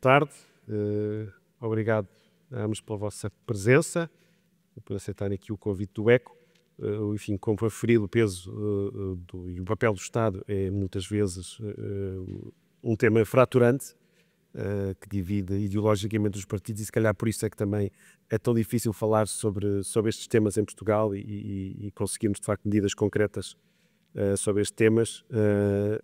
tarde. Uh, obrigado a ambos pela vossa presença, por aceitarem aqui o convite do ECO. Uh, enfim, como foi referido, o peso uh, do, e o papel do Estado é muitas vezes um tema fraturante, que divide ideologicamente os partidos e se calhar por isso é que também é tão difícil falar sobre, sobre estes temas em Portugal e, e, e conseguirmos de facto medidas concretas uh, sobre estes temas, uh,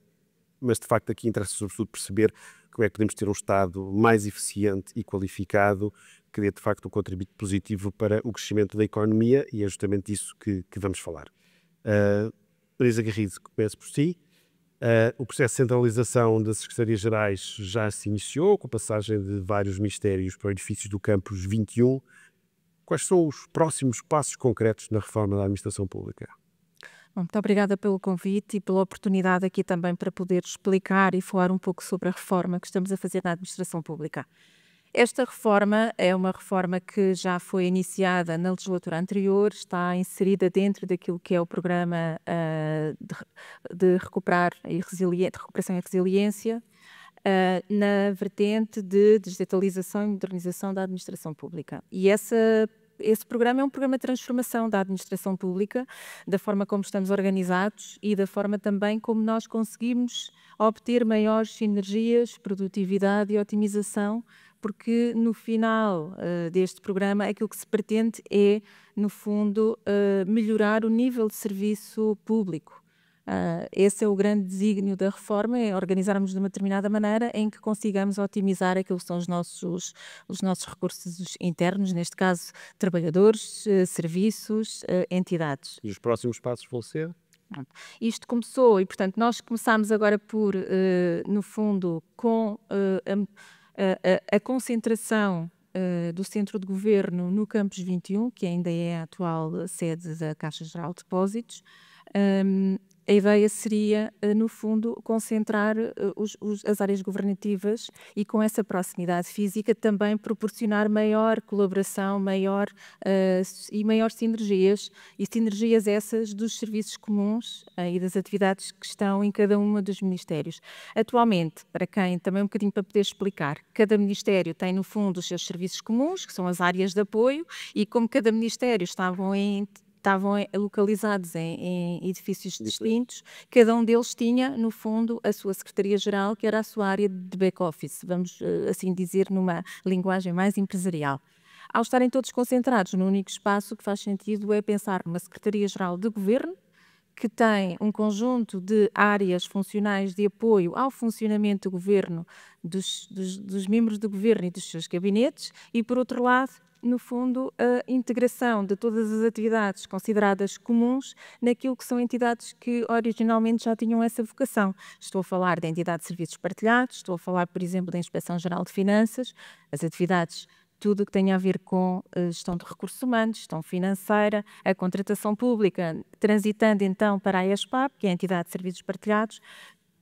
mas de facto aqui interessa sobretudo perceber como é que podemos ter um Estado mais eficiente e qualificado que dê de facto um contributo positivo para o crescimento da economia e é justamente disso que, que vamos falar. Uh, Marisa Garrido, comece por si. Uh, o processo de centralização das Secretarias Gerais já se iniciou com a passagem de vários ministérios para edifícios do campus 21. Quais são os próximos passos concretos na reforma da administração pública? Muito obrigada pelo convite e pela oportunidade aqui também para poder explicar e falar um pouco sobre a reforma que estamos a fazer na administração pública. Esta reforma é uma reforma que já foi iniciada na legislatura anterior, está inserida dentro daquilo que é o programa uh, de, de, recuperar e de recuperação e resiliência, Uh, na vertente de digitalização e modernização da administração pública. E essa esse programa é um programa de transformação da administração pública, da forma como estamos organizados e da forma também como nós conseguimos obter maiores sinergias, produtividade e otimização, porque no final uh, deste programa aquilo que se pretende é, no fundo, uh, melhorar o nível de serviço público Uh, esse é o grande desígnio da reforma, é organizarmos de uma determinada maneira em que consigamos otimizar aquilo que são os nossos, os nossos recursos internos, neste caso, trabalhadores, uh, serviços, uh, entidades. E os próximos passos vão ser? Isto começou e, portanto, nós começámos agora por, eh, no fundo, com a, a, a concentração do Centro de Governo no Campus 21, que ainda é a atual sede da Caixa Geral de Depósitos, um, a ideia seria, eh, no fundo, concentrar eh, os, os, as áreas governativas e, com essa proximidade física, também proporcionar maior colaboração maior, uh, e maiores sinergias, e sinergias essas dos serviços comuns uh, e das atividades que estão em cada um dos ministérios. Atualmente, para quem também um bocadinho para poder explicar, cada ministério tem, no fundo, os seus serviços comuns, que são as áreas de apoio, e como cada ministério estava em estavam eh, localizados em, em edifícios distintos, cada um deles tinha, no fundo, a sua Secretaria-Geral, que era a sua área de back-office, vamos eh, assim dizer, numa linguagem mais empresarial ao estarem todos concentrados num único espaço, o que faz sentido é pensar numa Secretaria-Geral de Governo, que tem um conjunto de áreas funcionais de apoio ao funcionamento do governo, dos, dos, dos membros do governo e dos seus gabinetes, e, por outro lado, no fundo, a integração de todas as atividades consideradas comuns naquilo que são entidades que originalmente já tinham essa vocação. Estou a falar da entidade de serviços partilhados, estou a falar, por exemplo, da Inspeção Geral de Finanças, as atividades tudo que tem a ver com eh, gestão de recursos humanos, gestão financeira, a contratação pública, transitando então para a ESPAP, que é a entidade de serviços partilhados,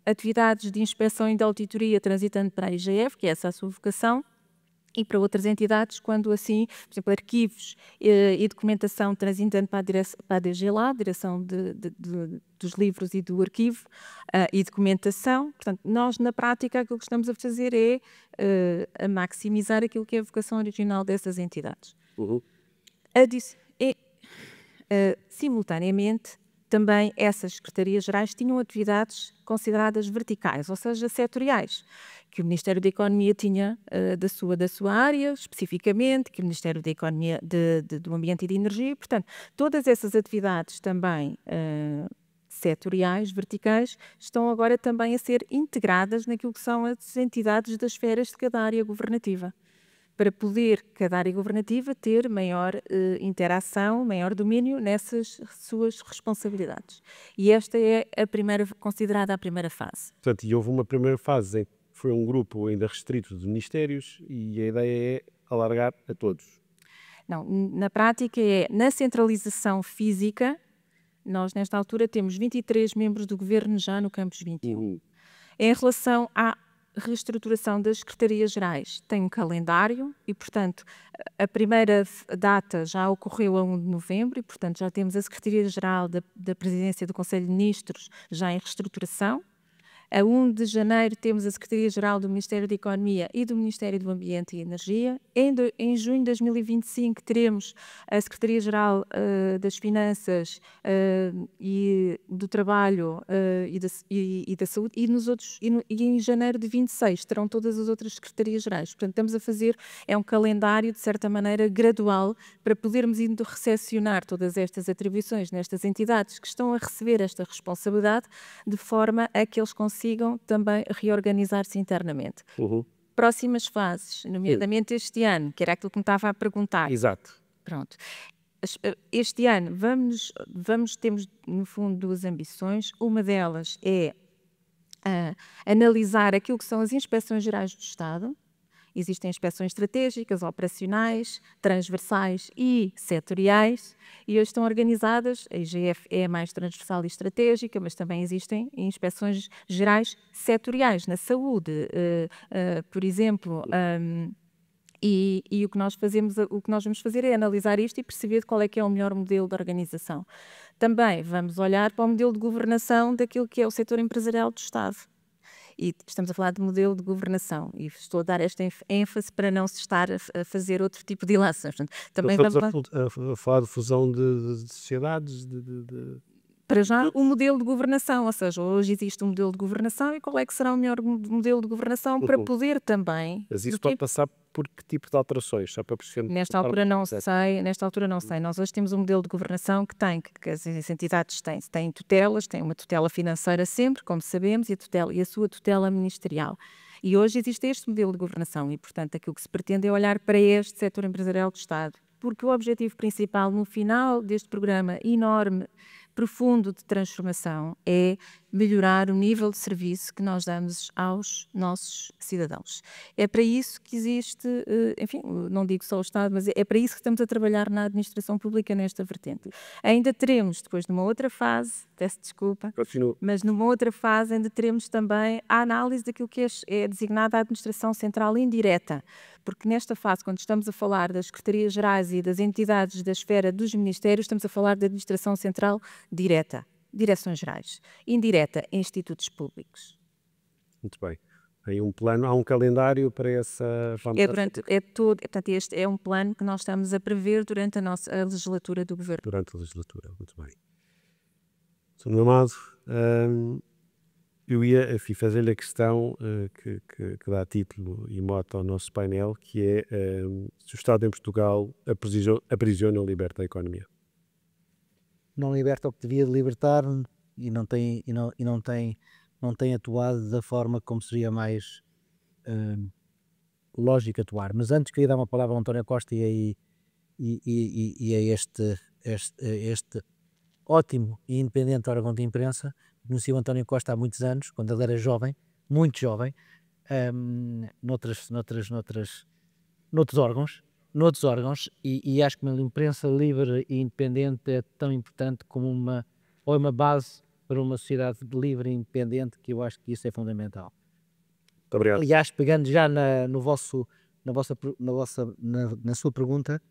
atividades de inspeção e de auditoria transitando para a IGF, que é essa a sua vocação, e para outras entidades, quando assim, por exemplo, arquivos eh, e documentação transitando para a, direção, para a DGLA, direção de, de, de, dos livros e do arquivo, uh, e documentação. Portanto, nós, na prática, aquilo que estamos a fazer é uh, a maximizar aquilo que é a vocação original dessas entidades. Uhum. uh, simultaneamente, também essas secretarias-gerais tinham atividades consideradas verticais, ou seja, setoriais, que o Ministério da Economia tinha uh, da, sua, da sua área, especificamente, que o Ministério da Economia, de, de, do Ambiente e da Energia, portanto, todas essas atividades também uh, setoriais, verticais, estão agora também a ser integradas naquilo que são as entidades das esferas de cada área governativa para poder cada área governativa ter maior eh, interação, maior domínio nessas suas responsabilidades. E esta é a primeira considerada a primeira fase. Portanto, e houve uma primeira fase em que foi um grupo ainda restrito de ministérios e a ideia é alargar a todos. Não, na prática é na centralização física, nós nesta altura temos 23 membros do governo já no campus 21. Uhum. Em relação à reestruturação das secretarias gerais tem um calendário e, portanto, a primeira data já ocorreu a 1 de novembro e, portanto, já temos a Secretaria-Geral da, da Presidência do Conselho de Ministros já em reestruturação. A 1 de janeiro temos a Secretaria-Geral do Ministério da Economia e do Ministério do Ambiente e Energia. Em, do, em junho de 2025 teremos a Secretaria-Geral uh, das Finanças uh, e do Trabalho uh, e, da, e, e, da, Saúde e, nos outros, e, no, e, em janeiro de 26 terão todas as outras Secretarias-Gerais. Portanto, estamos a fazer, é um calendário de certa maneira gradual para podermos indo recepcionar todas estas atribuições nestas entidades que estão a receber esta responsabilidade de forma a que eles consigam consigam também reorganizar-se internamente. Uhum. Próximas fases, nomeadamente este ano, que era aquilo que me estava a perguntar. Exato. Pronto. Eh, este ano vamos, vamos temos no fundo duas ambições. Uma delas é uh, analisar aquilo que são as inspeções gerais do Estado, Existem inspeções estratégicas, operacionais, transversais e setoriais, e hoje estão organizadas, a IGF é mais transversal e estratégica, mas também existem inspeções gerais setoriais na saúde, uh, uh, por exemplo. Um, e, e, o que nós fazemos, o que nós vamos fazer é analisar isto e perceber qual é que é o melhor modelo de organização. Também vamos olhar para o modelo de governação daquilo que é o setor empresarial do Estado. E estamos a falar de modelo de governação e estou a dar esta ênfase para não se estar a fazer outro tipo de ilações. também estamos vamos... a, a, falar de fusão de, de sociedades, de, de para já, hum. o modelo de governação, ou seja, hoje existe um modelo de governação e qual é que será o melhor modelo de governação para uhum. poder também... Mas isso pode tipo... passar por que tipo de alterações? Só para perceber... Nesta altura não certo. sei, nesta altura não sei. Hum. Nós hoje temos um modelo de governação que tem, que, as entidades têm, têm tutelas, têm uma tutela financeira sempre, como sabemos, e a, tutela, e a sua tutela ministerial. E hoje existe este modelo de governação e, portanto, aquilo que se pretende é olhar para este setor empresarial do Estado, porque o objetivo principal no final deste programa enorme profundo de transformação é melhorar o nível de serviço que nós damos aos nossos cidadãos. É para isso que existe, eh, enfim, não digo só o Estado, mas é para isso que estamos a trabalhar na administração pública nesta vertente. Ainda teremos, depois numa outra fase, peço desculpa, Continuo. mas numa outra fase ainda teremos também a análise daquilo que é, é designada a administração central indireta, porque nesta fase, quando estamos a falar das secretarias gerais e das entidades da esfera dos ministérios, estamos a falar da administração central direta direções gerais, indireta em institutos públicos. Muito bem. Aí um plano, há um calendário para essa é, durante, é todo, é, portanto, este é um plano que nós estamos a prever durante a nossa a legislatura do governo. Durante a legislatura, muito bem. Sr. Amado, hum, eu ia fazer-lhe a questão uh, que, que, que, dá título e moto ao nosso painel, que é um, se o Estado em Portugal aprisiona ou liberta a economia não liberta o que devia libertar e não tem, e não, e não tem, não tem atuado da forma como seria mais hum, lógico atuar. Mas antes queria dar uma palavra ao António Costa e, aí, e, e, e, a este, este, este ótimo e independente órgão de imprensa. Conheci o António Costa há muitos anos, quando ele era jovem, muito jovem, um, noutras, noutras, noutras, noutros órgãos noutros órgãos e, e, acho que uma imprensa livre e independente é tão importante como uma ou é uma base para uma sociedade livre e independente que eu acho que isso é fundamental. Muito obrigado. Aliás, pegando já na, no vosso, na, vossa, na, vossa, na, na sua pergunta,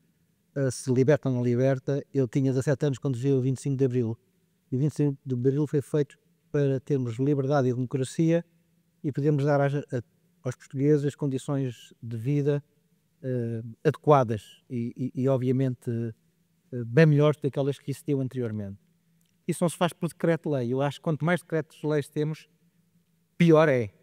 uh, se liberta ou não liberta, eu tinha 17 anos quando viu o 25 de Abril. E o 25 de Abril foi feito para termos liberdade e democracia e podermos dar às, a, aos portugueses as condições de vida eh, adequadas e, e, e obviamente, eh, bem melhores do que aquelas que existiam anteriormente. Isso não se faz por decreto-lei. Eu acho que quanto mais decretos-leis temos, pior é.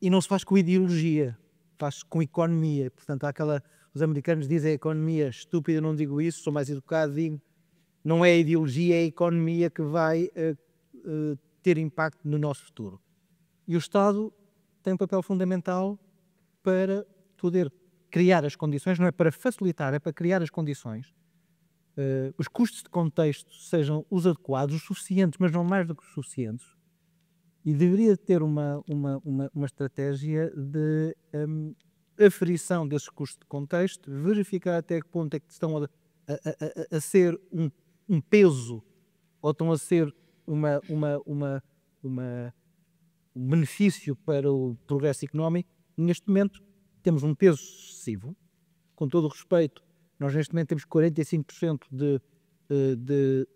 E não se faz com ideologia, faz com economia. Portanto, há aquela. Os americanos dizem economia estúpida, não digo isso, sou mais educado, digo. Não é a ideologia, é a economia que vai uh, uh, ter impacto no nosso futuro. E o Estado tem um papel fundamental para poder criar as condições, não é para facilitar, é para criar as condições, uh, os custos de contexto sejam os adequados, os suficientes, mas não mais do que os suficientes, e deveria ter uma, uma, uma, uma estratégia de um, ehm, aferição desses custos de contexto, verificar até que ponto é que estão a, a, a, a ser um, um, peso ou estão a ser uma, uma, uma, uma, um benefício para o progresso económico. Neste momento, temos um peso excessivo, com todo o respeito, nós neste momento temos 45% de, eh, de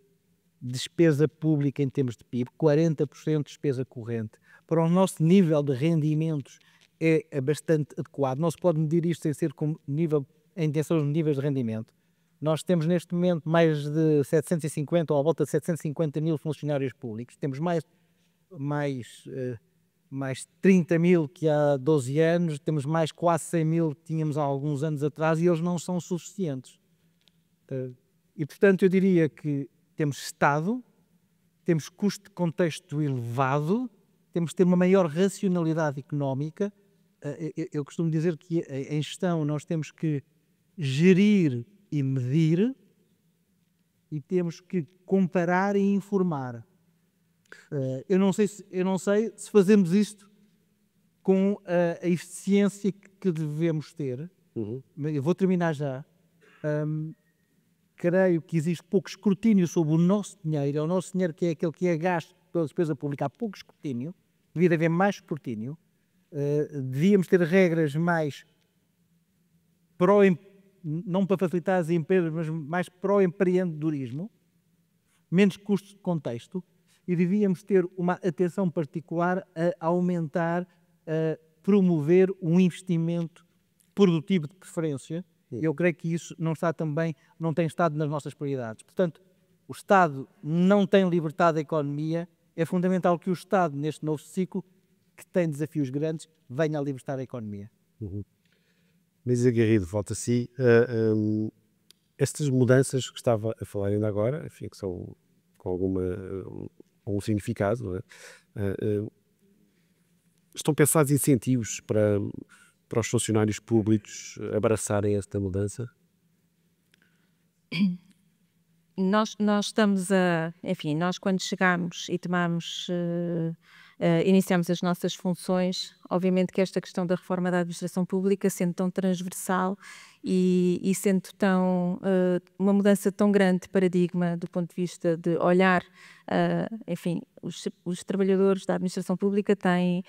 despesa pública em termos de PIB, 40% de despesa corrente. Para o nosso nível de rendimentos é, é bastante adequado. Não se pode medir isto sem ser com nível, em intenção de níveis de rendimento. Nós temos neste momento mais de 750 ou à volta de 750 mil funcionários públicos. Temos mais, mais uh, mais 30 mil que há 12 anos, temos mais quase 100 mil que tínhamos há alguns anos atrás e eles não são suficientes. Eh, e, portanto, eu diria que temos Estado, temos custo de contexto elevado, temos de ter uma maior racionalidade económica. Eh, eu costumo dizer que eh, em gestão nós temos que gerir e medir e temos que comparar e informar. Uh, eu, não sei se, eu não sei se fazemos isto com a, a eficiência que devemos ter. Uhum. Eu vou terminar já. Um, creio que existe pouco escrutínio sobre o nosso dinheiro, é o nosso dinheiro que é aquele que é gasto pela despesa pública, há pouco escrutínio, devia haver mais escrutínio, uh, devíamos ter regras mais pro, não para facilitar as empresas, mas mais para o empreendedorismo, menos custos de contexto, e devíamos ter uma atenção particular a aumentar, a promover um investimento produtivo de preferência. Sim. Eu creio que isso não está também, não tem estado nas nossas prioridades. Portanto, o Estado não tem libertado a economia. É fundamental que o Estado, neste novo ciclo, que tem desafios grandes, venha a libertar a economia. Uhum. Garrido, volta a si. Uh, ah, um, estas mudanças que estava a falar ainda agora, enfim, que são com alguma hum, ou um significado, é? uh, estão pensados incentivos para, para os funcionários públicos abraçarem esta mudança? Nós, nós estamos a, enfim, nós quando chegamos e tomamos uh, uh, iniciamos as nossas funções. Obviamente que esta questão da reforma da administração pública, sendo tão transversal e, e sendo tão uh, uma mudança tão grande de paradigma do ponto de vista de olhar, uh, enfim, os, os, trabalhadores da administração pública têm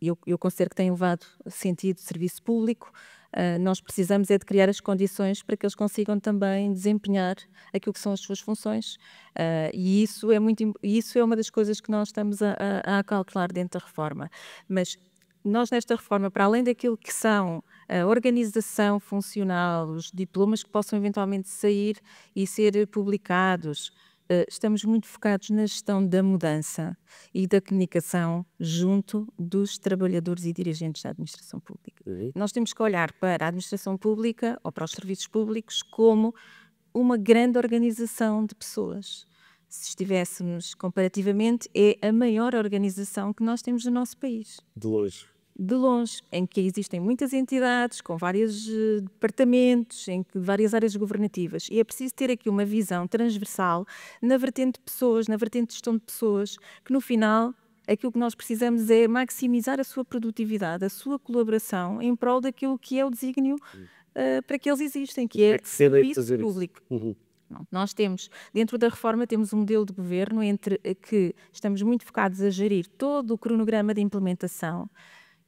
eu, eu considero que têm levado sentido serviço público, ah, nós precisamos é de criar as condições para que eles consigam também desempenhar aquilo que são as suas funções. Uh, e isso é, muito, isso é uma das coisas que nós estamos a, a, a calcular dentro da reforma. Mas nós nesta reforma, para além daquilo que são a organização funcional, os diplomas que possam eventualmente sair e ser publicados, ah, estamos muito focados na gestão da mudança e da comunicação junto dos trabalhadores e dirigentes da administração pública. Nós temos que olhar para a administração pública ou para os serviços públicos como uma grande organização de pessoas. Se estivéssemos comparativamente, é a maior organização que nós temos no nosso país. De longe. De longe, em que existem muitas entidades, com vários eh, departamentos, em várias áreas governativas. E é preciso ter aqui uma visão transversal na vertente de pessoas, na vertente de gestão de pessoas, que no final aquilo é que nós precisamos é maximizar a sua produtividade, a sua colaboração em prol daquilo que é o desígnio uh, para que eles existem, que é, é que serviço público. Uhum. Não, nós temos, dentro da reforma, temos um modelo de governo entre eh, que estamos muito focados a gerir todo o cronograma de implementação,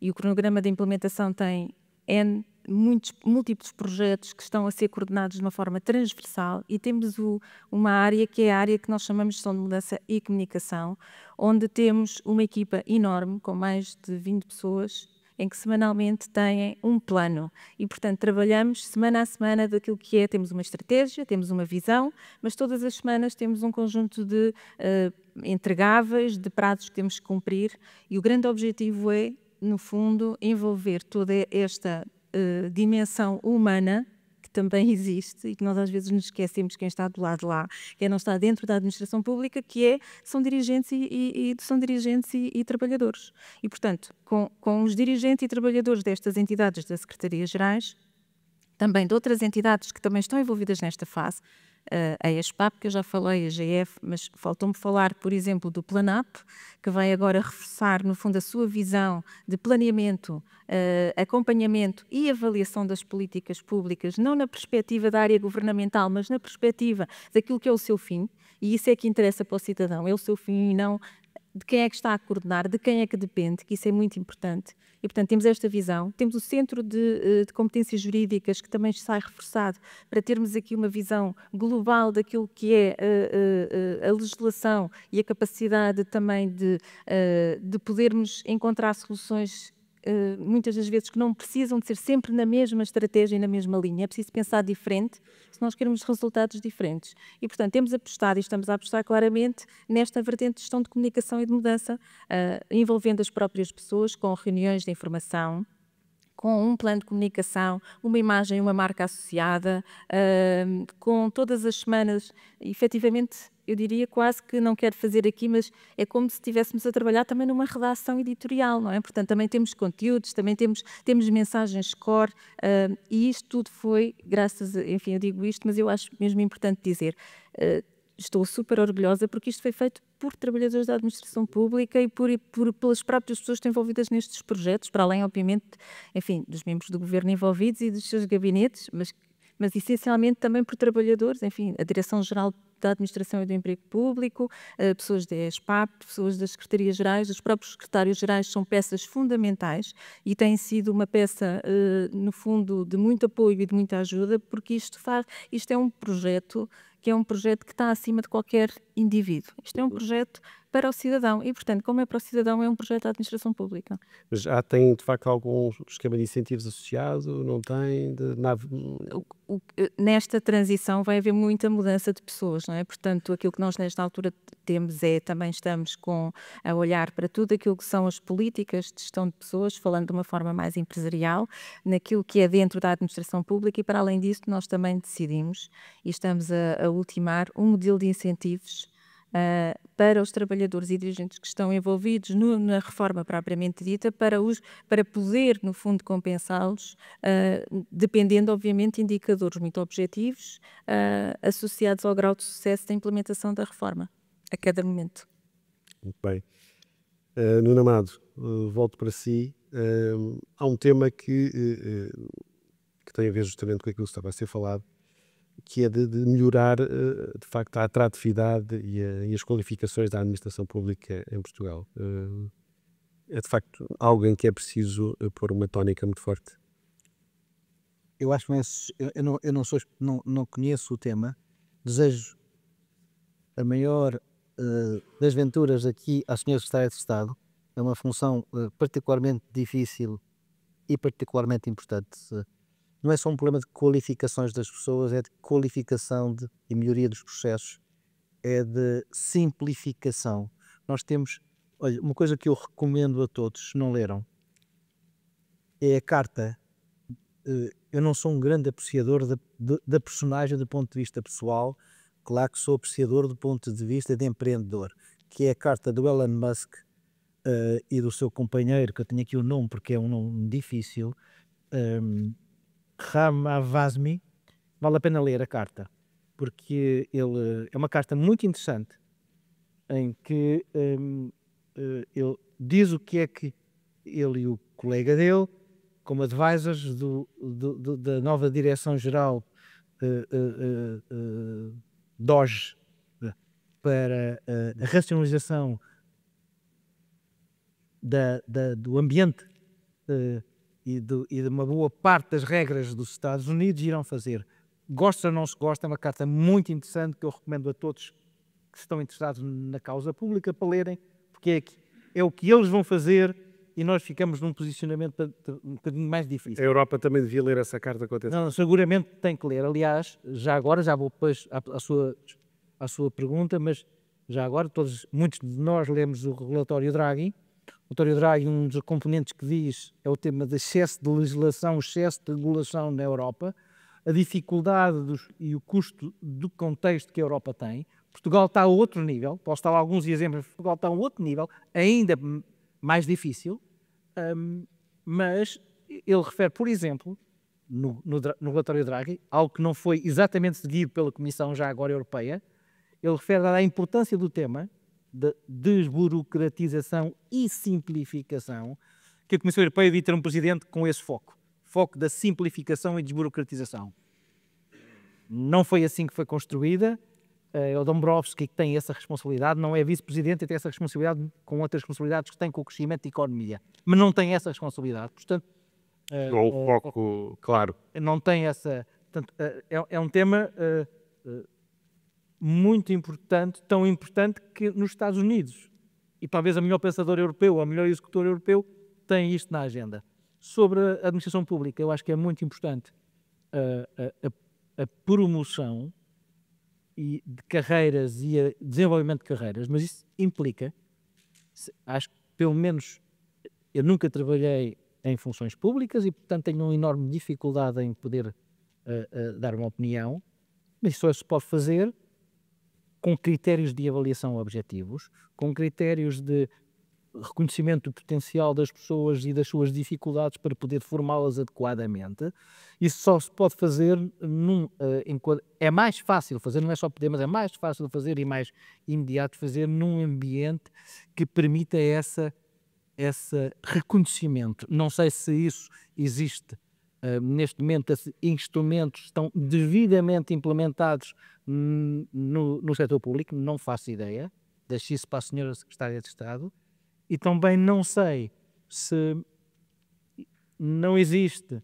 e o cronograma de implementação tem N muitos, múltiplos projetos que estão a ser coordenados de uma forma transversal e temos o, uma área que é a área que nós chamamos de gestão de mudança e comunicação, onde temos uma equipa enorme, com mais de 20 pessoas, em que semanalmente têm um plano e, portanto, trabalhamos semana a semana daquilo que é, temos uma estratégia, temos uma visão, mas todas as semanas temos um conjunto de uh, entregáveis, de prazos que temos que cumprir e o grande objetivo é no fundo, envolver toda esta eh, dimensão humana que também existe e que nós às vezes nos esquecemos quem está do lado lá, quem não está dentro da administração pública, que é são dirigentes e, e, e são dirigentes e, e, trabalhadores. E portanto, com, com os dirigentes e trabalhadores destas entidades das secretarias gerais, também de outras entidades que também estão envolvidas nesta fase, a ESPAP, que eu já falei, a GF, mas faltou-me falar, por exemplo, do PlanAP, que vai agora reforçar, no fundo, a sua visão de planeamento, acompanhamento e avaliação das políticas públicas, não na perspectiva da área governamental, mas na perspectiva daquilo que é o seu fim, e isso é que interessa para o cidadão, é o seu fim e não de quem é que está a coordenar, de quem é que depende, que isso é muito importante. E, portanto, temos esta visão. Temos o Centro de, eh, de, Competências Jurídicas, que também sai reforçado para termos aqui uma visão global daquilo que é a, eh, a, eh, a legislação e a capacidade também de, de podermos encontrar soluções eh, muitas das vezes que não precisam de ser sempre na mesma estratégia e na mesma linha. É preciso pensar diferente se nós queremos resultados diferentes. E, portanto, temos apostado e estamos a apostar claramente nesta vertente de gestão de comunicação e de mudança, eh, envolvendo as próprias pessoas com reuniões de informação, com um plano de comunicação, uma imagem, uma marca associada, uh, com todas as semanas, efetivamente eu diria quase que não quero fazer aqui, mas é como se estivéssemos a trabalhar também numa redação editorial, não é? Portanto, também temos conteúdos, também temos, temos mensagens core, uh, ah, e isto tudo foi graças, a, enfim, eu digo isto, mas eu acho mesmo importante dizer, uh, estou super orgulhosa porque isto foi feito por trabalhadores da administração pública e por, por, pelas próprias pessoas que estão envolvidas nestes projetos, para além, obviamente, enfim, dos membros do governo envolvidos e dos seus gabinetes, mas mas essencialmente também por trabalhadores, enfim, a Direção-Geral da Administração e do Emprego Público, eh, pessoas da ESPAP, pessoas das Secretarias Gerais, os próprios secretários gerais são peças fundamentais e têm sido uma peça, eh, no fundo, de muito apoio e de muita ajuda, porque isto, faz, isto é um projeto que é um projeto que está acima de qualquer indivíduo. Isto é um uhum. projeto para o cidadão. E, portanto, como é para o cidadão, é um projeto da administração pública. Mas Já tem, de facto, algum esquema de incentivos associado? Não tem? De... O, o, nesta transição vai haver muita mudança de pessoas, não é? Portanto, aquilo que nós, nesta altura, temos é também estamos com a olhar para tudo aquilo que são as políticas de gestão de pessoas, falando de uma forma mais empresarial, naquilo que é dentro da administração pública e, para além disso, nós também decidimos e estamos a, a ultimar um modelo de incentivos uh, para os trabalhadores e dirigentes que estão envolvidos no, na reforma propriamente dita, para, os, para poder, no fundo, compensá-los, uh, dependendo, obviamente, de indicadores muito objetivos uh, associados ao grau de sucesso da implementação da reforma, a cada momento. Muito bem. Uh, Nuno Amado, volto para si. há um tema que, que tem a ver justamente com aquilo que estava a ser falado, que é de, de melhorar, eh, de facto, a atratividade e, a, e, as qualificações da administração pública em Portugal. Eh, é, de facto, algo em que é preciso eh, pôr uma tónica muito forte. Eu acho que é eu, não, eu não, sou, não, não conheço o tema, desejo a maior uh, das venturas aqui às senhoras Secretário de Estado. É uma função uh, particularmente difícil e particularmente importante. Uh, não é só um problema de qualificações das pessoas, é de qualificação de, e melhoria dos processos, é de simplificação. Nós temos, olha, uma coisa que eu recomendo a todos, se não leram, é a carta. Eh, eu não sou um grande apreciador da, personagem do ponto de vista pessoal, claro que sou apreciador do ponto de vista de empreendedor, que é a carta do Elon Musk uh, e do seu companheiro, que eu tenho aqui o nome porque é um nome difícil, um, ehm, Ramavasmi, vale a pena ler a carta, porque ele é uma carta muito interessante em que um, eh, ele diz o que é que ele e o colega dele, como advisors do, do, do, da nova direção-geral uh, eh, uh, eh, uh, DOGE para a racionalização da, da, do ambiente e de, e de uma boa parte das regras dos Estados Unidos irão fazer. Gosta ou não se gosta, é uma carta muito interessante que eu recomendo a todos que estão interessados na causa pública para lerem, porque é, que, é o que eles vão fazer e nós ficamos num posicionamento um bocadinho mais difícil. A Europa também devia ler essa carta com atenção. Não, seguramente tem que ler. Aliás, já agora, já vou depois à, à sua, à sua pergunta, mas já agora, todos, muitos de nós lemos o relatório Draghi, António Draghi, um dos componentes que diz é o tema de excesso de legislação, excesso de regulação na Europa, a dificuldade dos, e o custo do contexto que a Europa tem. Portugal está a outro nível, posso dar alguns exemplos, Portugal está a outro nível, ainda mais difícil, um, mas ele refere, por exemplo, no, no, no relatório Draghi, algo que não foi exatamente seguido pela Comissão já agora Europeia, ele refere à importância do tema de desburocratização e simplificação, que a Comissão Europeia devia ter um presidente com esse foco foco da simplificação e desburocratização. Não foi assim que foi construída. É eh, o Dombrovski que tem essa responsabilidade, não é vice-presidente e tem essa responsabilidade com outras responsabilidades que tem com o crescimento da economia, mas não tem essa responsabilidade. Portanto, eh, ou o eh, foco, claro. Não tem essa. Portanto, é, é um tema muito importante, tão importante que nos Estados Unidos, e talvez a melhor pensadora europeu, a melhor executor europeu, tem isto na agenda. Sobre a administração pública, eu acho que é muito importante eh, a, a, a promoção e de carreiras e a desenvolvimento de carreiras, mas isso implica, acho que pelo menos eh, eu nunca trabalhei em funções públicas e, portanto, tenho uma enorme dificuldade em poder uh, uh, dar uma opinião, mas só se pode fazer com critérios de avaliação objetivos, com critérios de reconhecimento do potencial das pessoas e das suas dificuldades para poder formá-las adequadamente. Isso só se pode fazer num. Uh, é mais fácil fazer, não é só poder, mas é mais fácil fazer e mais imediato fazer num ambiente que permita essa, esse reconhecimento. Não sei se isso existe. Uh, neste momento, se instrumentos estão devidamente implementados no, no setor público, não faço ideia, deixei isso para a senhora Secretária de Estado, e também não sei se não existe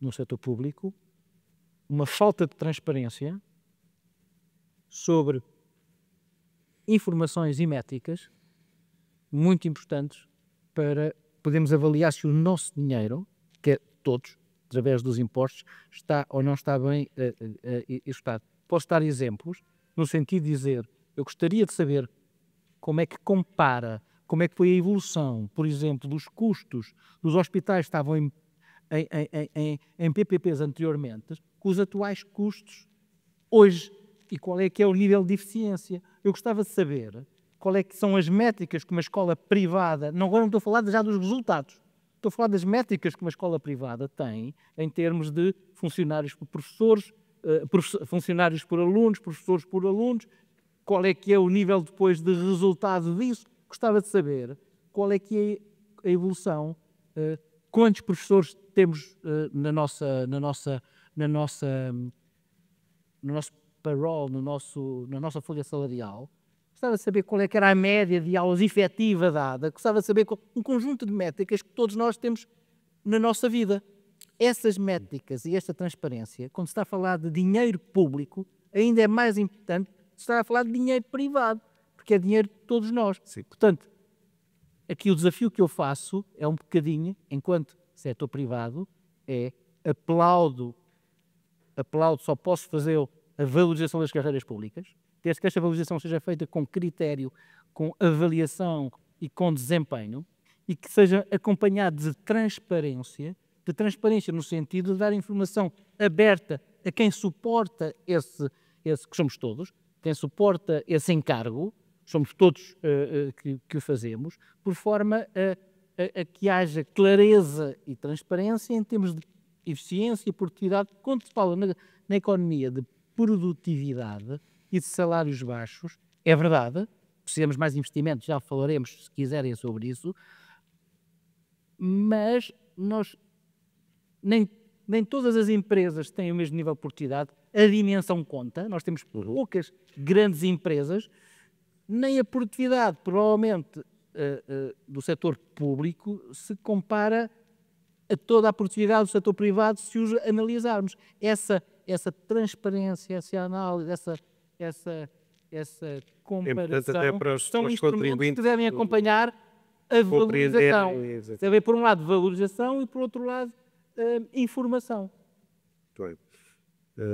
no setor público uma falta de transparência sobre informações imétricas muito importantes para podermos avaliar se o nosso dinheiro, que é todos, através dos impostos, está ou não está bem uh, uh, uh, Posso dar exemplos, no sentido de dizer, eu gostaria de saber como é que compara, como é que foi a evolução, por exemplo, dos custos dos hospitais que estavam em, em, em, em PPPs anteriormente, com os atuais custos hoje e qual é que é o nível de eficiência. Eu gostava de saber qual é que são as métricas que uma escola privada, não agora não estou a falar já dos resultados, estou a falar das métricas que uma escola privada tem em termos de funcionários professores, eh, funcionários por alunos, professores por alunos, qual é que é o nível depois de resultado disso? Gostava de saber qual é que é a evolução, eh, quantos professores temos eh, na nossa, na nossa, na nossa, no nosso parol, no nosso, na nossa folha salarial. Gostava de saber qual é que era a média de aulas efetiva dada. Gostava de saber qual, um conjunto de métricas que todos nós temos na nossa vida essas métricas e esta transparência, quando se está a falar de dinheiro público, ainda é mais importante se está a falar de dinheiro privado, porque é dinheiro de todos nós. Sim. Portanto, aqui o desafio que eu faço é um bocadinho, enquanto setor privado, é aplaudo, aplaudo, só posso fazer a valorização das carreiras públicas, desde que esta valorização seja feita com critério, com avaliação e com desempenho, e que seja acompanhado de transparência de transparência, no sentido de dar informação aberta a quem suporta esse, esse que somos todos, quem suporta esse encargo, somos todos uh, uh, que, que, o fazemos, por forma a, a, a, que haja clareza e transparência em termos de eficiência e produtividade. Quando se fala na, na economia de produtividade e de salários baixos, é verdade, precisamos mais investimentos, já falaremos, se quiserem, sobre isso, mas nós nem, nem todas as empresas têm o mesmo nível de produtividade, a dimensão conta, nós temos uhum. poucas grandes empresas, nem a produtividade, provavelmente, eh, eh, do setor público se compara a toda a produtividade do setor privado se os analisarmos. Essa, essa transparência, essa análise, essa, essa, essa é comparação é, até para os, são os instrumentos que devem acompanhar a valorização. Deve haver, por um lado, valorização e, por outro lado, uh, informação. Muito bem.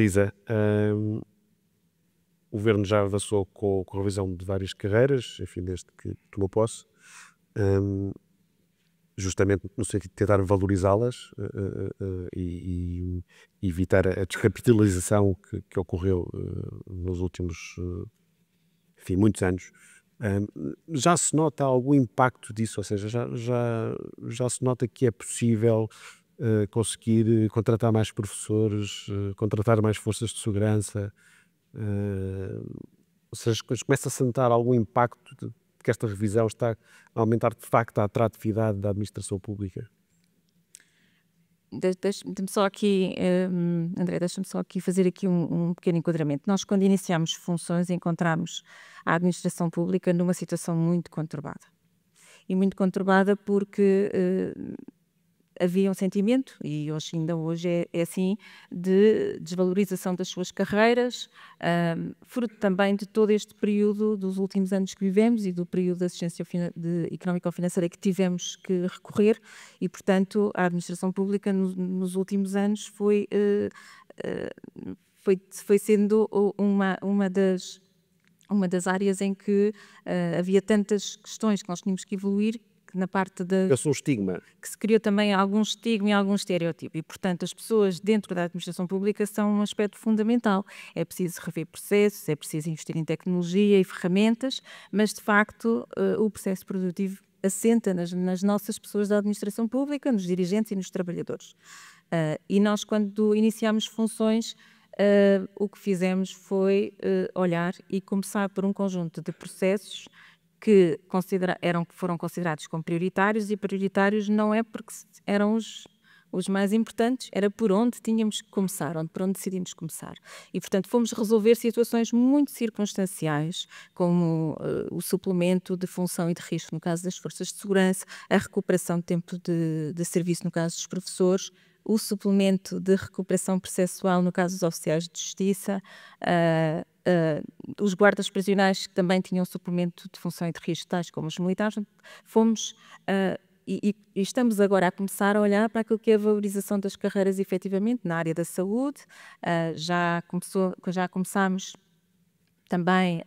Uh, o governo já avançou com, com, a revisão de várias carreiras, enfim, desde que tomou posse, justamente no sentido de tentar valorizá-las uh, e, e, evitar a descapitalização que, que ocorreu nos últimos, enfim, muitos anos já se nota algum impacto disso, ou seja, já, já, já se nota que é possível uh, conseguir eh, contratar mais professores, uh, contratar mais forças de segurança, uh, ou seja, começa a sentar algum impacto de, de que esta revisão está a aumentar de facto a atratividade da administração pública. Deixa-me só aqui, um, André, deixa-me só aqui fazer aqui um, um, pequeno enquadramento. Nós, quando iniciamos funções, encontramos a administração pública numa situação muito conturbada. E muito conturbada porque uh, havia um sentimento, e hoje, ainda hoje é, é assim, de desvalorização das suas carreiras, um, fruto também de todo este período dos últimos anos que vivemos e do período de assistência económico-financeira que tivemos que recorrer, e, portanto, a administração pública no, nos últimos anos foi. Uh, uh, foi, foi sendo uma, uma das uma das áreas em que uh, havia tantas questões que nós tínhamos que evoluir que na parte da. Criou-se um estigma. Que se criou também algum estigma e algum estereótipo. E, portanto, as pessoas dentro da administração pública são um aspecto fundamental. É preciso rever processos, é preciso investir em tecnologia e ferramentas, mas, de facto, eh, o processo produtivo assenta nas, nas nossas pessoas da administração pública, nos dirigentes e nos trabalhadores. Eh, e nós, quando iniciámos funções, uh, o que fizemos foi uh, olhar e começar por um conjunto de processos que eram, foram considerados como prioritários, e prioritários não é porque eram os, os mais importantes, era por onde tínhamos que começar, onde, por onde decidimos começar. E, portanto, fomos resolver situações muito circunstanciais, como uh, o suplemento de função e de risco no caso das forças de segurança, a recuperação de tempo de, de serviço no caso dos professores, o suplemento de recuperação processual no caso dos oficiais de justiça, eh, uh, os guardas prisionais que também tinham suplemento de função e de risco, tais como os militares, fomos uh, e, e, estamos agora a começar a olhar para aquilo que é a valorização das carreiras efetivamente na área da saúde. Uh, já, começou, já começámos também uh,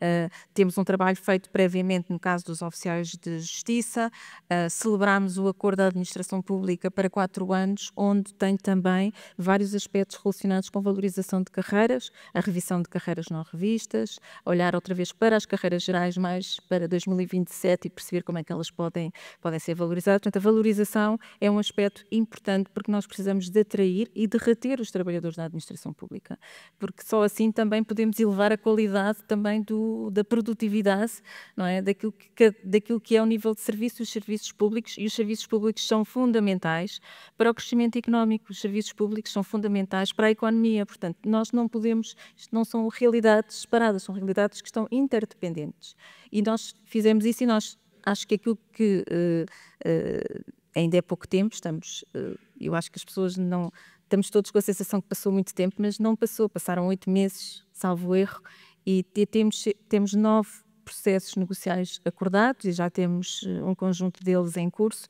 temos um trabalho feito previamente no caso dos oficiais de justiça, uh, celebramos o acordo da administração pública para quatro anos, onde tem também vários aspectos relacionados com valorização de carreiras, a revisão de carreiras não revistas, olhar outra vez para as carreiras gerais mais para 2027 e perceber como é que elas podem, podem ser valorizadas. Portanto, a valorização é um aspecto importante porque nós precisamos de atrair e de reter os trabalhadores da administração pública, porque só assim também podemos elevar a qualidade também do, da produtividade, não é? daquilo, que, daquilo que é o nível de serviço dos serviços públicos, e os serviços públicos são fundamentais para o crescimento económico, os serviços públicos são fundamentais para a economia, portanto, nós não podemos, isto não são realidades separadas, são realidades que estão interdependentes. E nós fizemos isso e nós acho que aquilo que uh, uh, ainda é pouco tempo, estamos, uh, eu acho que as pessoas não, estamos todos com a sensação que passou muito tempo, mas não passou, passaram oito meses, salvo erro, e, e temos, temos nove processos negociais acordados e já temos eh, um conjunto deles em curso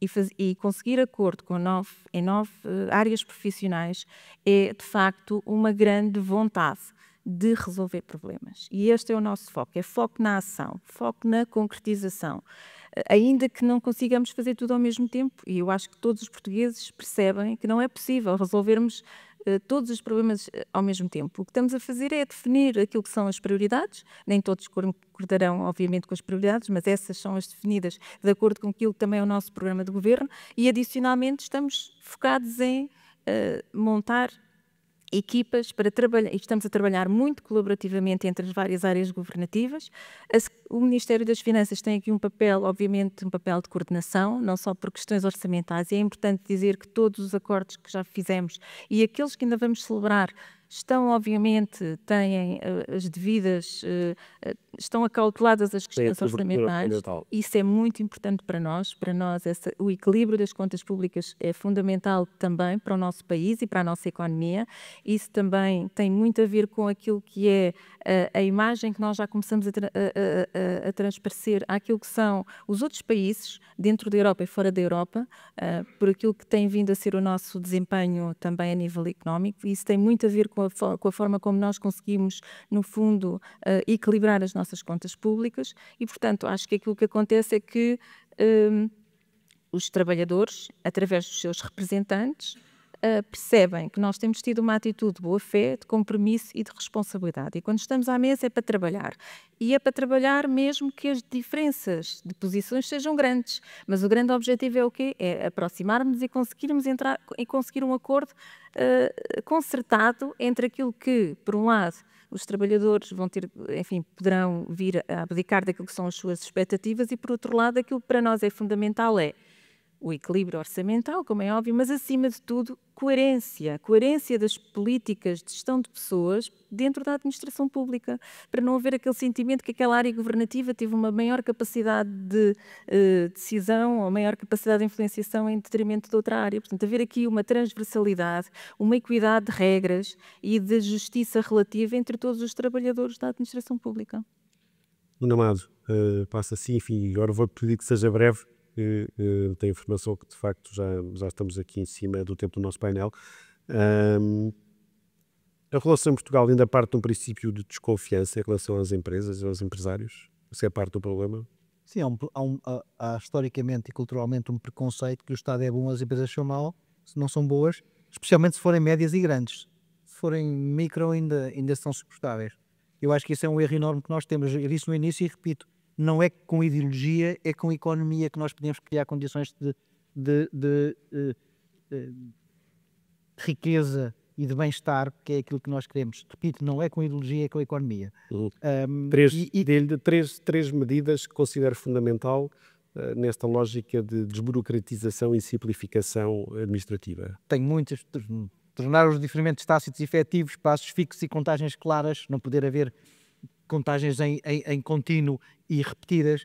e, faz, e conseguir acordo com nove, em nove eh, áreas profissionais é de facto uma grande vontade de resolver problemas. E este é o nosso foco, é foco na ação, foco na concretização ainda que não consigamos fazer tudo ao mesmo tempo. E eu acho que todos os portugueses percebem que não é possível resolvermos eh, todos os problemas eh, ao mesmo tempo. O que estamos a fazer é definir aquilo que são as prioridades, nem todos concordarão, obviamente, com as prioridades, mas essas são as definidas de acordo com aquilo que também é o nosso programa de governo, e adicionalmente estamos focados em uh, montar equipas para trabalhar, e estamos a trabalhar muito colaborativamente entre as várias áreas governativas. O Ministério das Finanças tem aqui um papel, obviamente, um papel de coordenação, não só por questões orçamentais, e é importante dizer que todos os acordos que já fizemos e aqueles que ainda vamos celebrar estão, obviamente, têm eh, as devidas, eh, eh, estão acauteladas as questões é, orçamentais. Isso é muito importante para nós. Para nós, essa, o equilíbrio das contas públicas é fundamental também para o nosso país e para a nossa economia. Isso também tem muito a ver com aquilo que é a, imagem que nós já começamos a, tra a, a, transparecer àquilo que são os outros países, dentro da Europa e fora da Europa, uh, por aquilo que tem vindo a ser o nosso desempenho também a nível económico. E isso tem muito a ver com a, com forma como nós conseguimos, no fundo, uh, equilibrar as nossas contas públicas. E, portanto, acho que aquilo que acontece é que. Um, ah, os trabalhadores, através dos seus representantes, uh, percebem que nós temos tido uma atitude de boa-fé, de compromisso e de responsabilidade. E quando estamos à mesa é para trabalhar. E é para trabalhar mesmo que as diferenças de posições sejam grandes. Mas o grande objetivo é o quê? É aproximarmos e conseguirmos entrar e conseguir um acordo uh, concertado entre aquilo que, por um lado, os trabalhadores vão ter, enfim, poderão vir a abdicar daquilo que são as suas expectativas e, por outro lado, aquilo que para nós é fundamental é o equilíbrio orçamental, como é óbvio, mas acima de tudo, coerência, coerência das políticas de gestão de pessoas dentro da administração pública, para não haver aquele sentimento que aquela área governativa teve uma maior capacidade de eh, decisão ou maior capacidade de influenciação em detrimento de outra área. Portanto, haver aqui uma transversalidade, uma equidade de regras e de justiça relativa entre todos os trabalhadores da administração pública. Nuno Amado, uh, eh, passa assim, enfim, agora vou pedir que seja breve, que uh, tem informação que de facto já, já estamos aqui em cima do tempo do nosso painel. Um, a relação em Portugal ainda parte de um princípio de desconfiança em relação às empresas e aos empresários? Isso é parte do problema? Sim, há, um, há, um, há, historicamente e culturalmente um preconceito que o Estado é bom, as empresas são mal, se não são boas, especialmente se forem médias e grandes. Se forem micro, ainda, ainda são suportáveis. Eu acho que isso é um erro enorme que nós temos. Eu disse no início e repito: não é com ideologia, é com economia que nós podemos criar condições de, de, de, de eh, eh, riqueza e de bem-estar, que é aquilo que nós queremos. Repito, não é com ideologia, é com economia. Uhum. Um, três, e, e... Dei-lhe três, três medidas que considero fundamental uh, nesta lógica de desburocratização e simplificação administrativa. Tenho muitas. Tornar os diferentes tácitos efetivos, passos fixos e contagens claras, não poder haver contagens em, em, em contínuo e repetidas,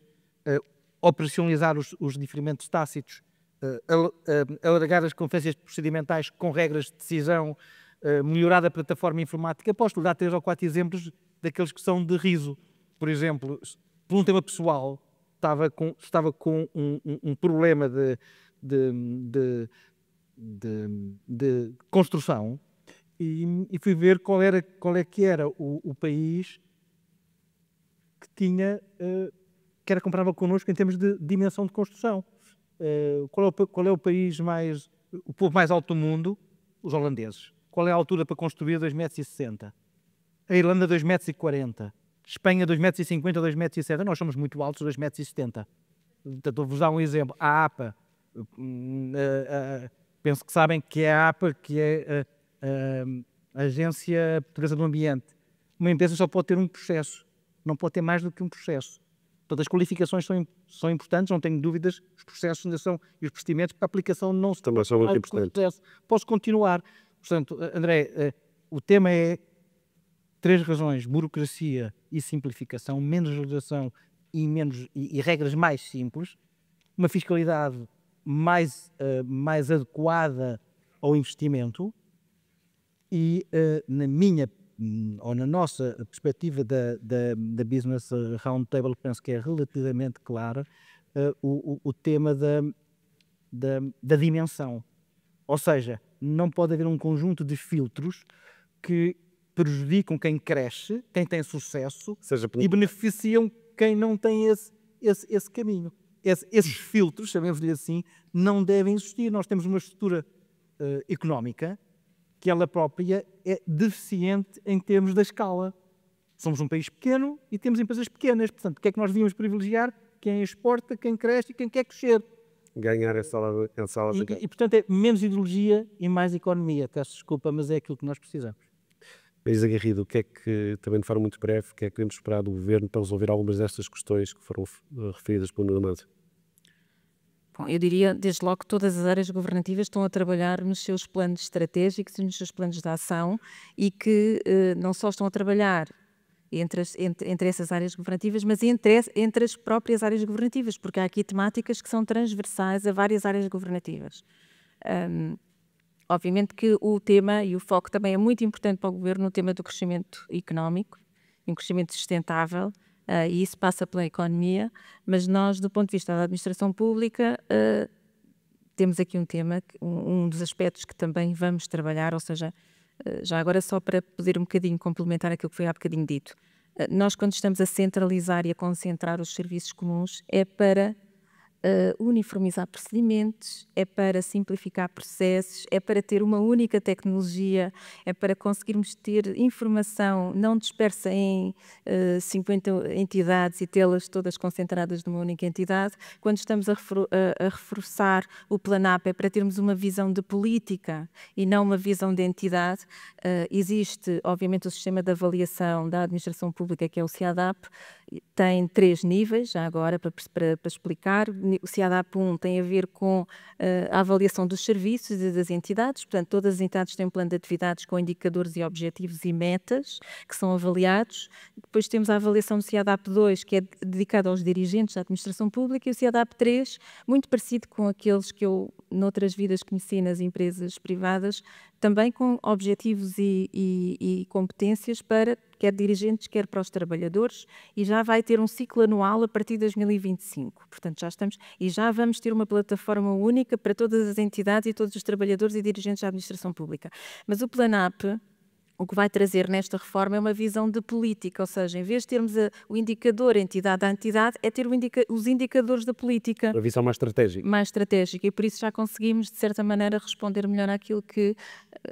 uh, operacionalizar os, os diferimentos tácitos, uh, alargar as conferências procedimentais com regras de decisão, uh, melhorar a plataforma informática. Posso dar três ou quatro exemplos daqueles que são de riso. Por exemplo, por um tema pessoal, estava com, estava com um, um, um problema de, de, de, de construção e, e, fui ver qual era qual é que era o, o país que tinha, eh, que era comparável connosco em termos de dimensão de construção. Eh, qual é, o, qual é o país mais, o povo mais alto do mundo? Os holandeses. Qual é a altura para construir 2,60 metros? A Irlanda, 2,40 metros. Espanha, 2,50 metros, 2,70 metros. Nós somos muito altos, 2,70 metros. Portanto, vou-vos dar um exemplo. A APA, hum, penso que sabem que é a APA, que é a Agência Portuguesa do Ambiente. Uma empresa só pode ter um processo. Não pode ter mais do que um processo. Portanto, as qualificações são, são importantes, não tenho dúvidas, os processos ainda são, e os procedimentos, a aplicação não se... Também são muito importantes. Posso continuar. Portanto, eh, André, eh, o tema é três razões, burocracia e simplificação, menos legislação e, menos, e, e regras mais simples, uma fiscalidade mais, uh, mais adequada ao investimento e, uh, na minha Hum, ou na nossa perspectiva da, da, da Business Roundtable, penso que é relativamente clara uh, o, o, tema da, da, da, dimensão. Ou seja, não pode haver um conjunto de filtros que prejudicam quem cresce, quem tem sucesso seja, e beneficiam quem não tem esse, esse, esse caminho. Esse, esses filtros, chamemos-lhe assim, não devem existir. Nós temos uma estrutura uh, económica que ela própria é deficiente em termos da escala. Somos um país pequeno e temos empresas pequenas, portanto, o que é que nós devíamos privilegiar? Quem exporta, quem cresce e quem quer crescer. Ganhar em sala, em sala e, de... e, portanto, é menos ideologia e mais economia. Peço desculpa, mas é aquilo que nós precisamos. Marisa Garrido, o que é que, também de forma muito breve, o que é que podemos esperar do Governo para resolver algumas destas questões que foram eh, referidas pelo Nuno Amado? Bom, eu diria, desde logo, que todas as áreas governativas estão a trabalhar nos seus planos estratégicos e nos seus planos de ação e que eh, não só estão a trabalhar entre, as, entre, entre, essas áreas governativas, mas entre, entre as próprias áreas governativas, porque há aqui temáticas que são transversais a várias áreas governativas. Um, obviamente que o tema e o foco também é muito importante para o governo no tema do crescimento económico, um crescimento sustentável, Uh, e isso passa pela economia, mas nós, do ponto de vista da administração pública, uh, temos aqui um tema, um, um dos aspectos que também vamos trabalhar, ou seja, uh, já agora só para poder um bocadinho complementar aquilo que foi há bocadinho dito. Nós, quando estamos a centralizar e a concentrar os serviços comuns, é para uh, uniformizar procedimentos, é para simplificar processos, é para ter uma única tecnologia, é para conseguirmos ter informação não dispersa em uh, eh, 50 entidades e tê-las todas concentradas numa única entidade. Quando estamos a, refor a, a reforçar o PlanAP, é para termos uma visão de política e não uma visão de entidade. Uh, existe, obviamente, o sistema de avaliação da administração pública, que é o CIADAP, tem três níveis, já agora para, para, para explicar. O CIADAP 1 tem a ver com uh, a avaliação dos serviços e das entidades, portanto, todas as entidades têm um plano de atividades com indicadores e objetivos e metas que são avaliados. Depois temos a avaliação do CIADAP 2, que é dedicada aos dirigentes da administração pública, e o CIADAP 3, muito parecido com aqueles que eu, noutras vidas, conheci nas empresas privadas, também com objetivos e, e, e competências para quer dirigentes, quer para os trabalhadores, e já vai ter um ciclo anual a partir de 2025. Portanto, já estamos e já vamos ter uma plataforma única para todas as entidades e todos os trabalhadores e dirigentes da administração pública. Mas o Plan App o que vai trazer nesta reforma é uma visão de política, ou seja, em vez de termos a, o indicador entidade a entidade, é ter indica, os indicadores da política. Uma visão mais estratégica. Mais estratégica, e por isso já conseguimos, de certa maneira, responder melhor àquilo que,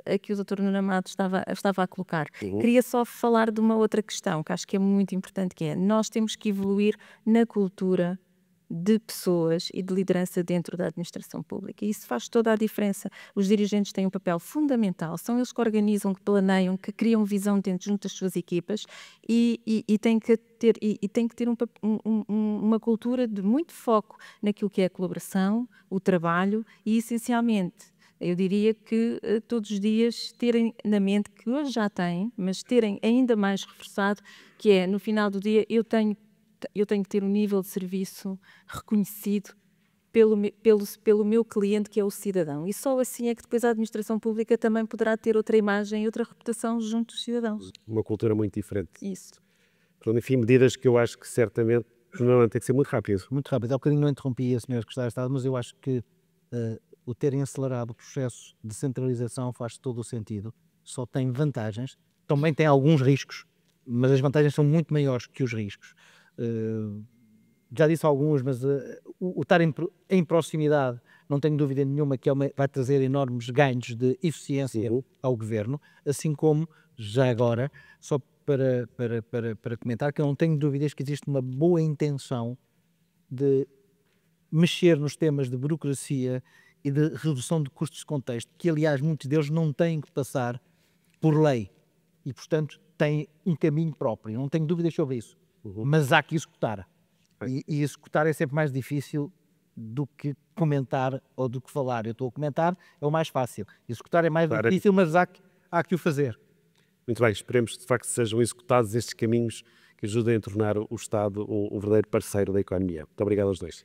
eh, a que o Dr. Nuno Amado estava, estava a colocar. Uhum. Queria só falar de uma outra questão, que acho que é muito importante, que é, nós temos que evoluir na cultura de pessoas e de liderança dentro da administração pública. E isso faz toda a diferença. Os dirigentes têm um papel fundamental, são eles que organizam, que planeiam, que criam visão dentro, junto das suas equipas e, e, e têm que ter, e, e têm que ter um, um, uma cultura de muito foco naquilo que é a colaboração, o trabalho e, essencialmente, eu diria que eh, todos os dias terem na mente, que hoje já têm, mas terem ainda mais reforçado, que é no final do dia eu tenho eu tenho que ter um nível de serviço reconhecido pelo, pelo, pelo meu cliente, que é o cidadão. E só assim é que depois a administração pública também poderá ter outra imagem e outra reputação junto dos cidadãos. Uma cultura muito diferente. Isso. Portanto, enfim, medidas que eu acho que certamente não tem que ser muito rápido. Muito rápido. Há bocadinho não interrompi a senhora secretária de Estado, mas eu acho que uh, o terem acelerado o processo de centralização faz todo o sentido. Só tem vantagens. Também tem alguns riscos, mas as vantagens são muito maiores que os riscos. Eh, já disse alguns, mas eh, o, o estar em, em proximidade não tenho dúvida nenhuma que é uma, vai trazer enormes ganhos de eficiência uhum. ao governo, assim como, já agora, só para, para, para, para comentar, que eu não tenho dúvidas que existe uma boa intenção de mexer nos temas de burocracia e de redução de custos de contexto, que, aliás, muitos deles não têm que passar por lei e, portanto, têm um caminho próprio. Não tenho dúvidas sobre isso uhum. mas há que executar. É. E, e, executar é sempre mais difícil do que comentar ou do que falar. Eu estou a comentar, é o mais fácil. Executar é mais claro. difícil, mas há que, há que o fazer. Muito bem, esperemos que de facto sejam executados estes caminhos que ajudem a tornar o Estado um, um verdadeiro parceiro da economia. Muito obrigado aos dois.